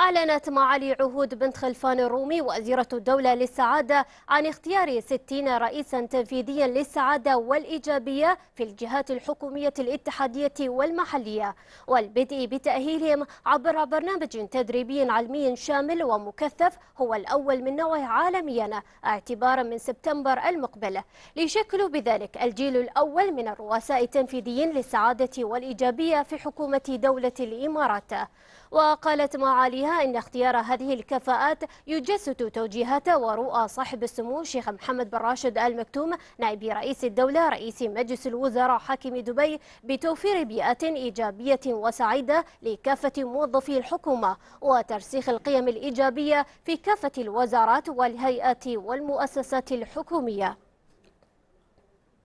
أعلنت معالي عهود بنت خلفان الرومي وزيرة الدولة للسعادة عن اختيار 60 رئيسا تنفيذيا للسعادة والإيجابية في الجهات الحكومية الاتحادية والمحلية والبدء بتأهيلهم عبر برنامج تدريبي علمي شامل ومكثف هو الأول من نوعه عالميا اعتبارا من سبتمبر المقبل ليشكلوا بذلك الجيل الأول من الرؤساء التنفيذيين للسعادة والإيجابية في حكومة دولة الإمارات وقالت معاليها أن اختيار هذه الكفاءات يجسد توجيهات ورؤى صاحب السمو الشيخ محمد بن راشد آل مكتوم نائب رئيس الدولة رئيس مجلس الوزراء حاكم دبي بتوفير بيئة إيجابية وسعيدة لكافة موظفي الحكومة وترسيخ القيم الإيجابية في كافة الوزارات والهيئات والمؤسسات الحكومية